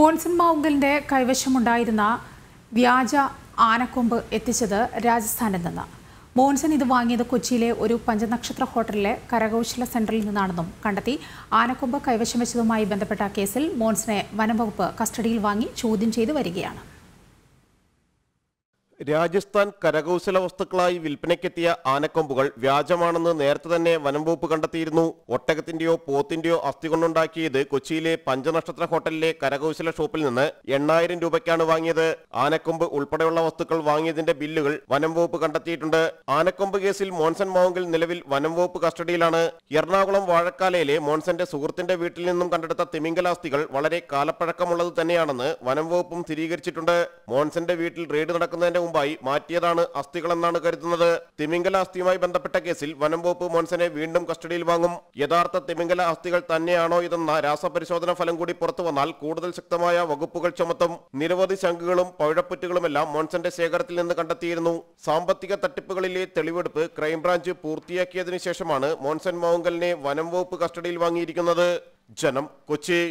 മോൺസൺ മൗഗലിൻ്റെ കൈവശമുണ്ടായിരുന്ന വ്യാജ ആനക്കൊമ്പ് എത്തിച്ചത് രാജസ്ഥാനിൽ നിന്ന് മോൻസൺ ഇത് വാങ്ങിയത് കൊച്ചിയിലെ ഒരു പഞ്ചനക്ഷത്ര ഹോട്ടലിലെ കരകൗശല സെന്ററിൽ നിന്നാണെന്നും കണ്ടെത്തി ആനക്കൊമ്പ് കൈവശം വെച്ചതുമായി ബന്ധപ്പെട്ട കേസിൽ മോൻസനെ വനംവകുപ്പ് കസ്റ്റഡിയിൽ വാങ്ങി ചോദ്യം ചെയ്തു വരികയാണ് രാജസ്ഥാൻ കരകൗശല വസ്തുക്കളായി വിൽപ്പനയ്ക്കെത്തിയ ആനക്കൊമ്പുകൾ വ്യാജമാണെന്ന് നേരത്തെ തന്നെ വനംവകുപ്പ് കണ്ടെത്തിയിരുന്നു ഒട്ടകത്തിന്റെയോ പോത്തിന്റെയോ അസ്ഥി കൊണ്ടുണ്ടാക്കിയത് കൊച്ചിയിലെ പഞ്ചനക്ഷത്ര ഹോട്ടലിലെ കരകൗശല ഷോപ്പിൽ നിന്ന് എണ്ണായിരം രൂപയ്ക്കാണ് വാങ്ങിയത് ആനക്കൊമ്പ് ഉൾപ്പെടെയുള്ള വസ്തുക്കൾ വാങ്ങിയതിന്റെ ബില്ലുകൾ വനംവകുപ്പ് കണ്ടെത്തിയിട്ടുണ്ട് ആനക്കൊമ്പ് കേസിൽ മോൺസൺ മോങ്കിൽ നിലവിൽ വനംവകുപ്പ് കസ്റ്റഡിയിലാണ് എറണാകുളം വാഴക്കാലയിലെ മോൺസന്റെ സുഹൃത്തിന്റെ വീട്ടിൽ നിന്നും കണ്ടെടുത്ത തിമിംഗലാസ്തികൾ വളരെ കാലപ്പഴക്കമുള്ളത് തന്നെയാണെന്ന് വനംവകുപ്പും സ്ഥിരീകരിച്ചിട്ടുണ്ട് മോൺസന്റെ വീട്ടിൽ റെയ്ഡ് നടക്കുന്നതിന്റെ മുമ്പായി മാറ്റിയതാണ് അസ്ഥികളെന്നാണ് കരുതുന്നത് തിമിംഗല അസ്ഥിയുമായി ബന്ധപ്പെട്ട കേസിൽ വനം വകുപ്പ് മോൻസനെ വീണ്ടും കസ്റ്റഡിയിൽ വാങ്ങും യഥാർത്ഥ തിമിംഗല അസ്ഥികൾ തന്നെയാണോ ഇതെന്ന രാസപരിശോധന ഫലം കൂടി പുറത്തു വന്നാൽ കൂടുതൽ ശക്തമായ വകുപ്പുകൾ ചുമത്തും നിരവധി ശംഖുകളും പഴപ്പുറ്റുകളുമെല്ലാം മോൻസന്റെ ശേഖരത്തിൽ നിന്ന് കണ്ടെത്തിയിരുന്നു സാമ്പത്തിക തട്ടിപ്പുകളിലെ തെളിവെടുപ്പ് ക്രൈംബ്രാഞ്ച് പൂർത്തിയാക്കിയതിനു ശേഷമാണ് മോൻസൻ മൗങ്കലിനെ വനം വകുപ്പ് കസ്റ്റഡിയിൽ വാങ്ങിയിരിക്കുന്നത് ജനം കൊച്ചി